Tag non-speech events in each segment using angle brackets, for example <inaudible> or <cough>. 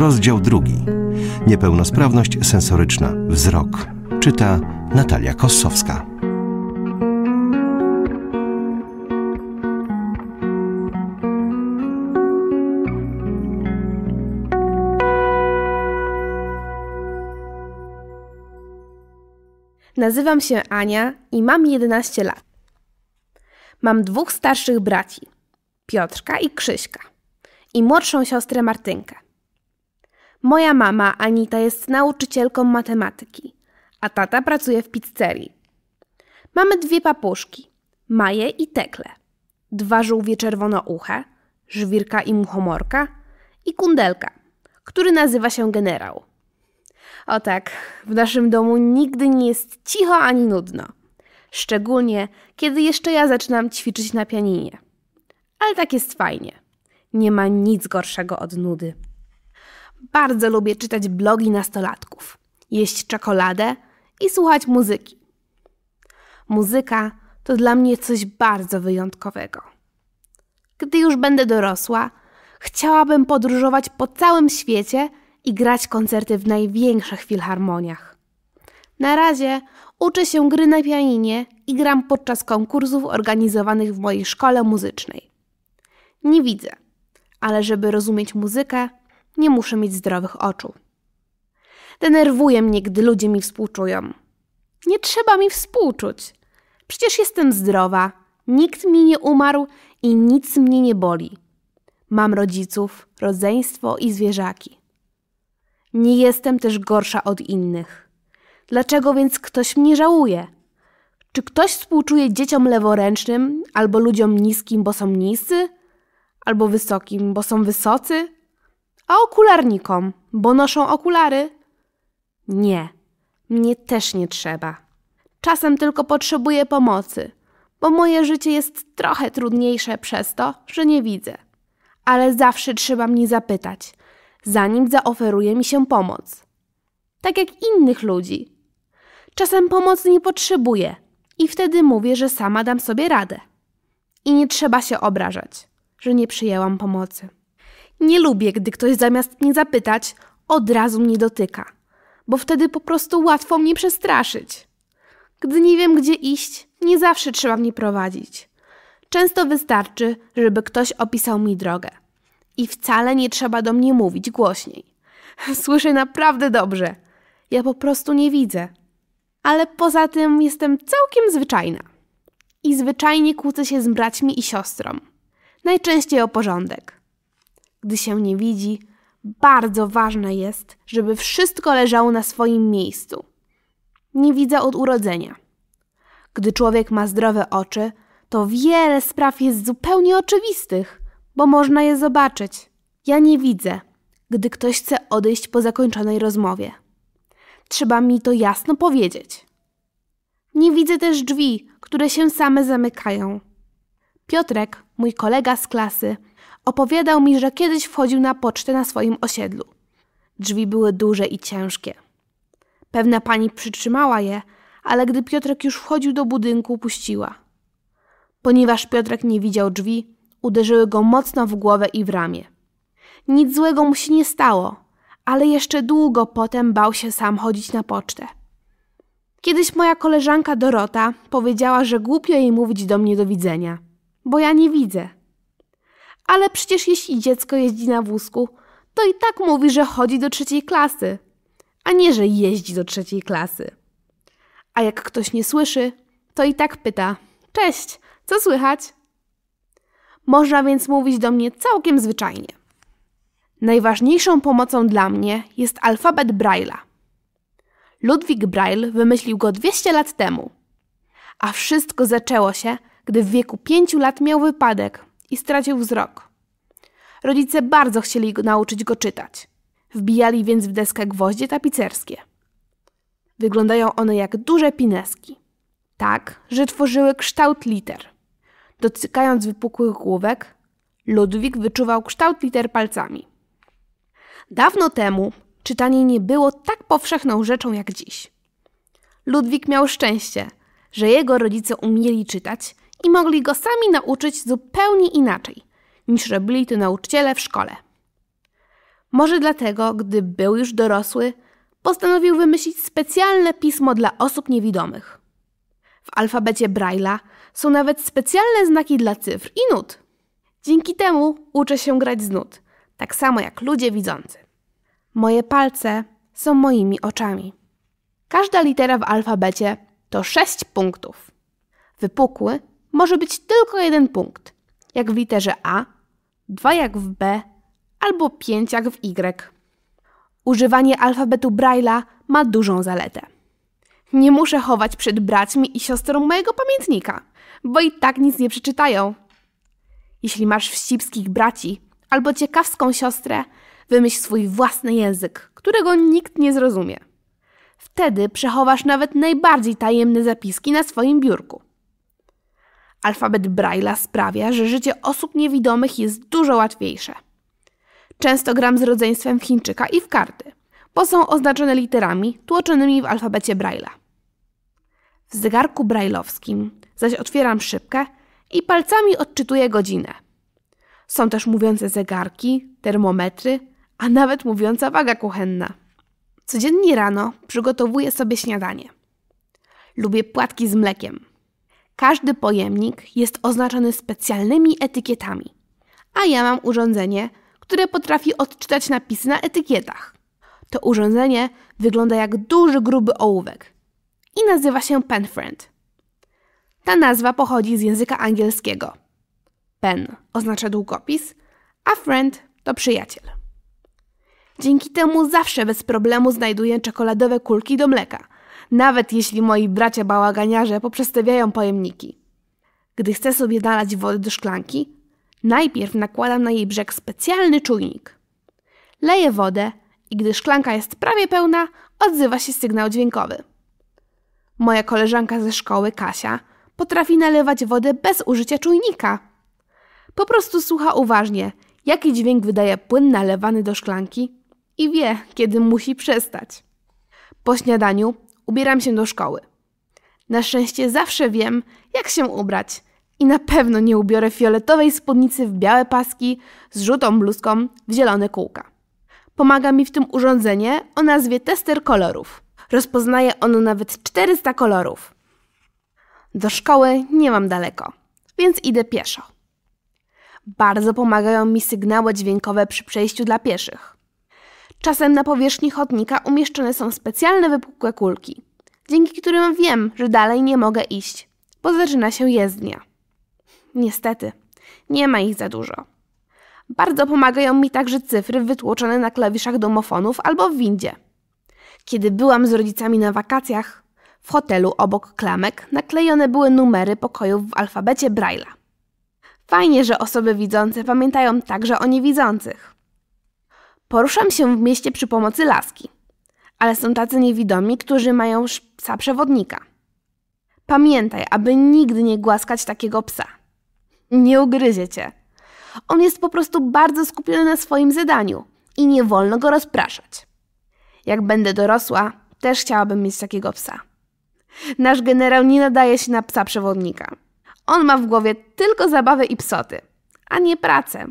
Rozdział drugi. Niepełnosprawność sensoryczna, wzrok. Czyta Natalia Kossowska. Nazywam się Ania i mam 11 lat. Mam dwóch starszych braci Piotrka i Krzyśka i młodszą siostrę Martynkę. Moja mama Anita jest nauczycielką matematyki, a tata pracuje w pizzerii. Mamy dwie papuszki, Maję i Tekle, dwa żółwie czerwonouche, żwirka i muchomorka i kundelka, który nazywa się generał. O tak, w naszym domu nigdy nie jest cicho ani nudno. Szczególnie, kiedy jeszcze ja zaczynam ćwiczyć na pianinie. Ale tak jest fajnie. Nie ma nic gorszego od nudy. Bardzo lubię czytać blogi nastolatków, jeść czekoladę i słuchać muzyki. Muzyka to dla mnie coś bardzo wyjątkowego. Gdy już będę dorosła, chciałabym podróżować po całym świecie i grać koncerty w największych filharmoniach. Na razie uczę się gry na pianinie i gram podczas konkursów organizowanych w mojej szkole muzycznej. Nie widzę, ale żeby rozumieć muzykę, nie muszę mieć zdrowych oczu. Denerwuje mnie, gdy ludzie mi współczują. Nie trzeba mi współczuć. Przecież jestem zdrowa, nikt mi nie umarł i nic mnie nie boli. Mam rodziców, rodzeństwo i zwierzaki. Nie jestem też gorsza od innych. Dlaczego więc ktoś mnie żałuje? Czy ktoś współczuje dzieciom leworęcznym albo ludziom niskim, bo są niscy? Albo wysokim, bo są wysocy? a okularnikom, bo noszą okulary. Nie, mnie też nie trzeba. Czasem tylko potrzebuję pomocy, bo moje życie jest trochę trudniejsze przez to, że nie widzę. Ale zawsze trzeba mnie zapytać, zanim zaoferuje mi się pomoc. Tak jak innych ludzi. Czasem pomocy nie potrzebuję i wtedy mówię, że sama dam sobie radę. I nie trzeba się obrażać, że nie przyjęłam pomocy. Nie lubię, gdy ktoś zamiast mnie zapytać, od razu mnie dotyka, bo wtedy po prostu łatwo mnie przestraszyć. Gdy nie wiem, gdzie iść, nie zawsze trzeba mnie prowadzić. Często wystarczy, żeby ktoś opisał mi drogę. I wcale nie trzeba do mnie mówić głośniej. <laughs> Słyszę naprawdę dobrze. Ja po prostu nie widzę. Ale poza tym jestem całkiem zwyczajna. I zwyczajnie kłócę się z braćmi i siostrą. Najczęściej o porządek gdy się nie widzi, bardzo ważne jest, żeby wszystko leżało na swoim miejscu. Nie widzę od urodzenia. Gdy człowiek ma zdrowe oczy, to wiele spraw jest zupełnie oczywistych, bo można je zobaczyć. Ja nie widzę, gdy ktoś chce odejść po zakończonej rozmowie. Trzeba mi to jasno powiedzieć. Nie widzę też drzwi, które się same zamykają. Piotrek, mój kolega z klasy, Opowiadał mi, że kiedyś wchodził na pocztę na swoim osiedlu. Drzwi były duże i ciężkie. Pewna pani przytrzymała je, ale gdy Piotrek już wchodził do budynku, puściła. Ponieważ Piotrek nie widział drzwi, uderzyły go mocno w głowę i w ramię. Nic złego mu się nie stało, ale jeszcze długo potem bał się sam chodzić na pocztę. Kiedyś moja koleżanka Dorota powiedziała, że głupio jej mówić do mnie do widzenia, bo ja nie widzę. Ale przecież jeśli dziecko jeździ na wózku, to i tak mówi, że chodzi do trzeciej klasy, a nie, że jeździ do trzeciej klasy. A jak ktoś nie słyszy, to i tak pyta: Cześć, co słychać? Można więc mówić do mnie całkiem zwyczajnie. Najważniejszą pomocą dla mnie jest alfabet Braille'a. Ludwik Braille wymyślił go 200 lat temu. A wszystko zaczęło się, gdy w wieku 5 lat miał wypadek, i stracił wzrok. Rodzice bardzo chcieli go nauczyć go czytać. Wbijali więc w deskę gwoździe tapicerskie. Wyglądają one jak duże pineski. Tak, że tworzyły kształt liter. Dotykając wypukłych główek, Ludwik wyczuwał kształt liter palcami. Dawno temu czytanie nie było tak powszechną rzeczą jak dziś. Ludwik miał szczęście, że jego rodzice umieli czytać i mogli go sami nauczyć zupełnie inaczej niż robili to nauczyciele w szkole. Może dlatego, gdy był już dorosły, postanowił wymyślić specjalne pismo dla osób niewidomych. W alfabecie Braille'a są nawet specjalne znaki dla cyfr i nut. Dzięki temu uczę się grać z nut, tak samo jak ludzie widzący. Moje palce są moimi oczami. Każda litera w alfabecie to sześć punktów. Wypukły może być tylko jeden punkt, jak w literze A, dwa jak w B albo pięć jak w Y. Używanie alfabetu Braille'a ma dużą zaletę. Nie muszę chować przed braćmi i siostrą mojego pamiętnika, bo i tak nic nie przeczytają. Jeśli masz wścibskich braci albo ciekawską siostrę, wymyśl swój własny język, którego nikt nie zrozumie. Wtedy przechowasz nawet najbardziej tajemne zapiski na swoim biurku. Alfabet Braille'a sprawia, że życie osób niewidomych jest dużo łatwiejsze. Często gram z rodzeństwem Chińczyka i w karty, bo są oznaczone literami tłoczonymi w alfabecie Braille'a. W zegarku brajlowskim zaś otwieram szybkę i palcami odczytuję godzinę. Są też mówiące zegarki, termometry, a nawet mówiąca waga kuchenna. Codziennie rano przygotowuję sobie śniadanie. Lubię płatki z mlekiem – każdy pojemnik jest oznaczony specjalnymi etykietami, a ja mam urządzenie, które potrafi odczytać napisy na etykietach. To urządzenie wygląda jak duży, gruby ołówek i nazywa się PenFriend. Ta nazwa pochodzi z języka angielskiego. Pen oznacza długopis, a friend to przyjaciel. Dzięki temu zawsze bez problemu znajduję czekoladowe kulki do mleka nawet jeśli moi bracia bałaganiarze poprzestawiają pojemniki. Gdy chcę sobie nalać wody do szklanki, najpierw nakładam na jej brzeg specjalny czujnik. Leję wodę i gdy szklanka jest prawie pełna, odzywa się sygnał dźwiękowy. Moja koleżanka ze szkoły, Kasia, potrafi nalewać wodę bez użycia czujnika. Po prostu słucha uważnie, jaki dźwięk wydaje płyn nalewany do szklanki i wie, kiedy musi przestać. Po śniadaniu ubieram się do szkoły. Na szczęście zawsze wiem, jak się ubrać i na pewno nie ubiorę fioletowej spódnicy w białe paski z żółtą bluzką w zielone kółka. Pomaga mi w tym urządzenie o nazwie tester kolorów. Rozpoznaje ono nawet 400 kolorów. Do szkoły nie mam daleko, więc idę pieszo. Bardzo pomagają mi sygnały dźwiękowe przy przejściu dla pieszych. Czasem na powierzchni chodnika umieszczone są specjalne wypukłe kulki, dzięki którym wiem, że dalej nie mogę iść, bo zaczyna się jezdnia. Niestety, nie ma ich za dużo. Bardzo pomagają mi także cyfry wytłoczone na klawiszach domofonów albo w windzie. Kiedy byłam z rodzicami na wakacjach, w hotelu obok klamek naklejone były numery pokojów w alfabecie Braille'a. Fajnie, że osoby widzące pamiętają także o niewidzących. Poruszam się w mieście przy pomocy laski, ale są tacy niewidomi, którzy mają psa przewodnika. Pamiętaj, aby nigdy nie głaskać takiego psa. Nie ugryzie cię. On jest po prostu bardzo skupiony na swoim zadaniu i nie wolno go rozpraszać. Jak będę dorosła, też chciałabym mieć takiego psa. Nasz generał nie nadaje się na psa przewodnika. On ma w głowie tylko zabawy i psoty, a nie pracę.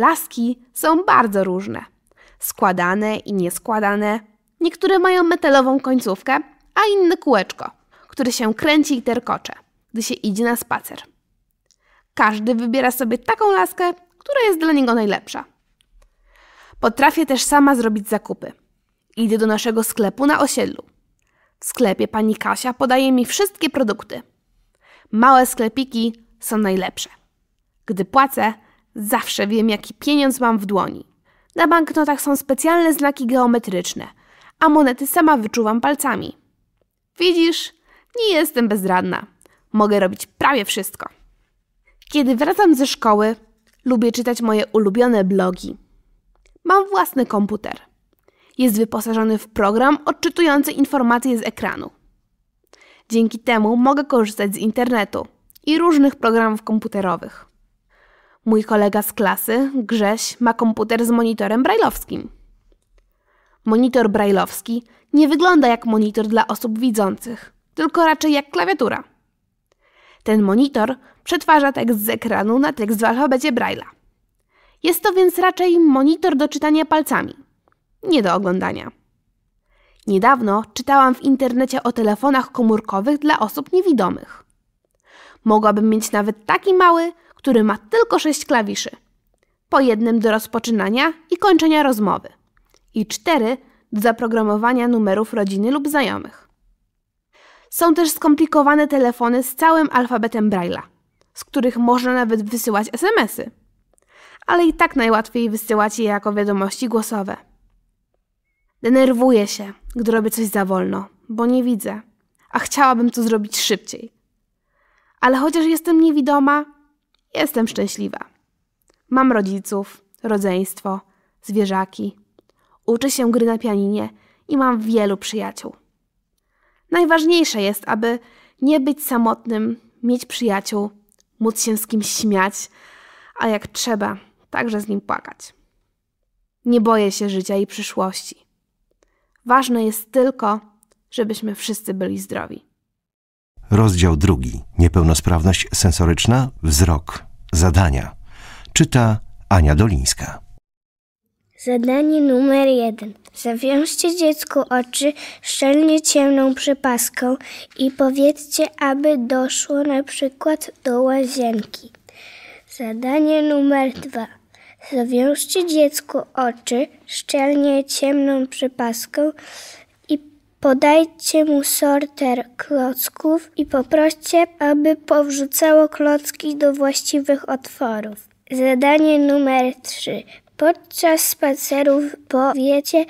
Laski są bardzo różne. Składane i nieskładane. Niektóre mają metalową końcówkę, a inne kółeczko, które się kręci i terkocze, gdy się idzie na spacer. Każdy wybiera sobie taką laskę, która jest dla niego najlepsza. Potrafię też sama zrobić zakupy. Idę do naszego sklepu na osiedlu. W sklepie pani Kasia podaje mi wszystkie produkty. Małe sklepiki są najlepsze. Gdy płacę, Zawsze wiem, jaki pieniądz mam w dłoni. Na banknotach są specjalne znaki geometryczne, a monety sama wyczuwam palcami. Widzisz, nie jestem bezradna. Mogę robić prawie wszystko. Kiedy wracam ze szkoły, lubię czytać moje ulubione blogi. Mam własny komputer. Jest wyposażony w program odczytujący informacje z ekranu. Dzięki temu mogę korzystać z internetu i różnych programów komputerowych. Mój kolega z klasy, Grześ, ma komputer z monitorem brajlowskim. Monitor brajlowski nie wygląda jak monitor dla osób widzących, tylko raczej jak klawiatura. Ten monitor przetwarza tekst z ekranu na tekst w alfabecie Braille'a. Jest to więc raczej monitor do czytania palcami, nie do oglądania. Niedawno czytałam w internecie o telefonach komórkowych dla osób niewidomych. Mogłabym mieć nawet taki mały, który ma tylko sześć klawiszy. Po jednym do rozpoczynania i kończenia rozmowy. I cztery do zaprogramowania numerów rodziny lub znajomych. Są też skomplikowane telefony z całym alfabetem Braille'a, z których można nawet wysyłać SMS-y. Ale i tak najłatwiej wysyłać je jako wiadomości głosowe. Denerwuję się, gdy robię coś za wolno, bo nie widzę, a chciałabym to zrobić szybciej. Ale chociaż jestem niewidoma, Jestem szczęśliwa. Mam rodziców, rodzeństwo, zwierzaki. Uczę się gry na pianinie i mam wielu przyjaciół. Najważniejsze jest, aby nie być samotnym, mieć przyjaciół, móc się z kimś śmiać, a jak trzeba, także z nim płakać. Nie boję się życia i przyszłości. Ważne jest tylko, żebyśmy wszyscy byli zdrowi. Rozdział drugi. Niepełnosprawność sensoryczna, wzrok, zadania. Czyta Ania Dolińska. Zadanie numer jeden. Zawiążcie dziecku oczy szczelnie ciemną przypaską i powiedzcie, aby doszło na przykład do łazienki. Zadanie numer dwa. Zawiążcie dziecku oczy szczelnie ciemną przypaską Podajcie mu sorter klocków i poproście, aby powrzucało klocki do właściwych otworów. Zadanie numer 3. Podczas spacerów powiecie,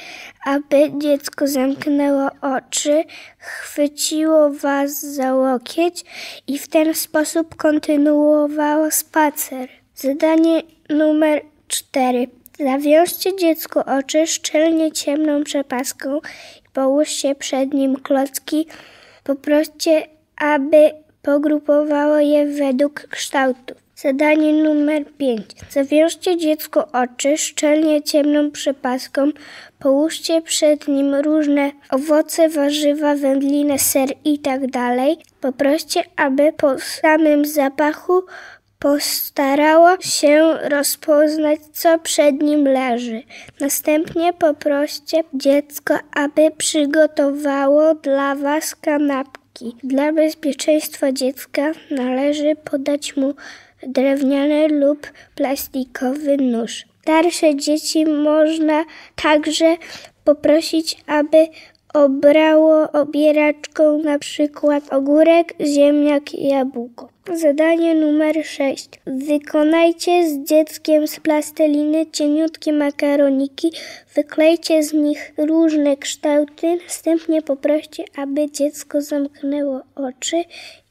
aby dziecko zamknęło oczy, chwyciło was za łokieć i w ten sposób kontynuowało spacer. Zadanie numer 4. Zawiążcie dziecku oczy szczelnie ciemną przepaską i połóżcie przed nim klocki. Poproście, aby pogrupowało je według kształtów. Zadanie numer 5. Zawiążcie dziecku oczy szczelnie ciemną przepaską. Połóżcie przed nim różne owoce, warzywa, wędlinę, ser itd. Tak Poproście, aby po samym zapachu postarała się rozpoznać, co przed nim leży. Następnie poproście dziecko, aby przygotowało dla Was kanapki. Dla bezpieczeństwa dziecka należy podać mu drewniany lub plastikowy nóż. Starsze dzieci można także poprosić, aby obrało obieraczką na przykład ogórek, ziemniak i jabłko. Zadanie numer 6. Wykonajcie z dzieckiem z plasteliny cieniutkie makaroniki, wyklejcie z nich różne kształty, następnie poproście, aby dziecko zamknęło oczy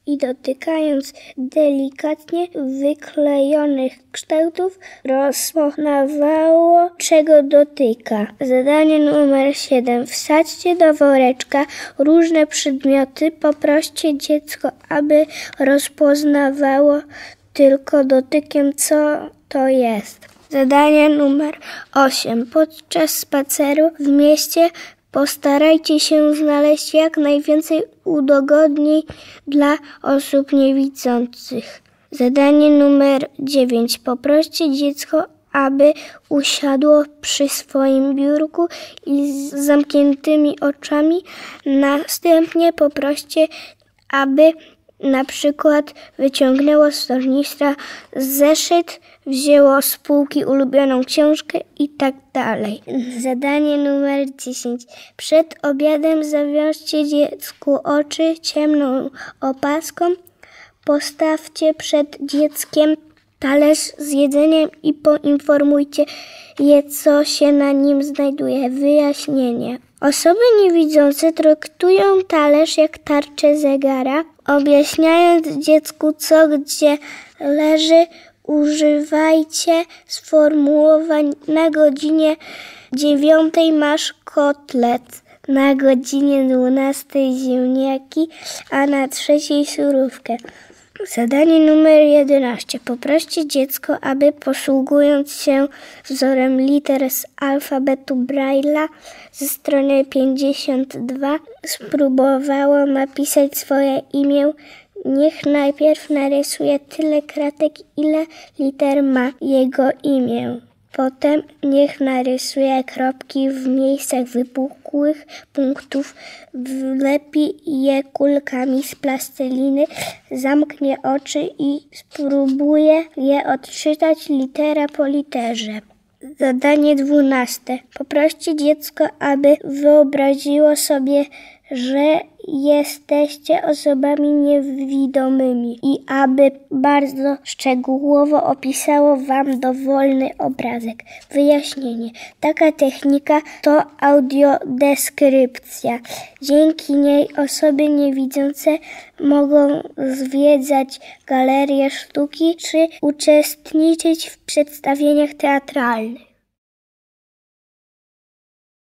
i dotykając delikatnie wyklejonych kształtów rozpoznawało, czego dotyka. Zadanie numer 7. Wsadźcie do woreczka różne przedmioty. Poproście dziecko, aby rozpoznawało tylko dotykiem, co to jest. Zadanie numer 8. Podczas spaceru w mieście Postarajcie się znaleźć jak najwięcej udogodnień dla osób niewidzących. Zadanie numer 9. Poproście dziecko, aby usiadło przy swoim biurku i z zamkniętymi oczami. Następnie poproście, aby na przykład wyciągnęło z tornistra zeszyt wzięło z półki ulubioną książkę i tak dalej. Zadanie numer 10. Przed obiadem zawiążcie dziecku oczy ciemną opaską. Postawcie przed dzieckiem talerz z jedzeniem i poinformujcie je, co się na nim znajduje. Wyjaśnienie. Osoby niewidzące traktują talerz jak tarczę zegara, objaśniając dziecku, co gdzie leży, używajcie sformułowań na godzinie dziewiątej masz kotlet, na godzinie dwunastej ziemniaki, a na trzeciej surówkę. Zadanie numer 11. Poproście dziecko, aby posługując się wzorem liter z alfabetu Braille'a ze strony 52 spróbowało napisać swoje imię Niech najpierw narysuje tyle kratek, ile liter ma jego imię. Potem niech narysuje kropki w miejscach wypukłych punktów, wlepi je kulkami z plasteliny, zamknie oczy i spróbuje je odczytać litera po literze. Zadanie dwunaste. Poproście dziecko, aby wyobraziło sobie, że jesteście osobami niewidomymi i aby bardzo szczegółowo opisało Wam dowolny obrazek. Wyjaśnienie. Taka technika to audiodeskrypcja. Dzięki niej osoby niewidzące mogą zwiedzać galerie sztuki czy uczestniczyć w przedstawieniach teatralnych.